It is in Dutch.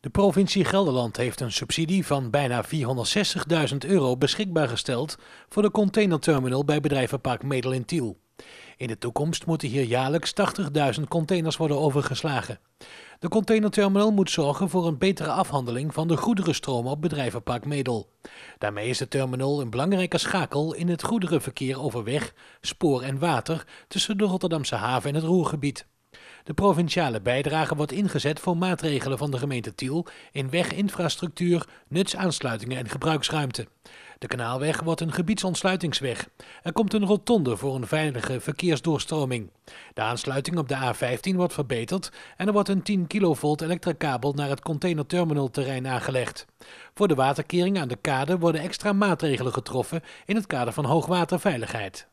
De provincie Gelderland heeft een subsidie van bijna 460.000 euro beschikbaar gesteld voor de containerterminal bij bedrijvenpark Medel in Tiel. In de toekomst moeten hier jaarlijks 80.000 containers worden overgeslagen. De containerterminal moet zorgen voor een betere afhandeling van de goederenstroom op bedrijvenpark Medel. Daarmee is de terminal een belangrijke schakel in het goederenverkeer over weg, spoor en water tussen de Rotterdamse haven en het Roergebied. De provinciale bijdrage wordt ingezet voor maatregelen van de gemeente Tiel in weginfrastructuur, nutsaansluitingen en gebruiksruimte. De kanaalweg wordt een gebiedsontsluitingsweg. Er komt een rotonde voor een veilige verkeersdoorstroming. De aansluiting op de A15 wordt verbeterd en er wordt een 10 kV elektrakabel naar het containerterminalterrein aangelegd. Voor de waterkering aan de kade worden extra maatregelen getroffen in het kader van hoogwaterveiligheid.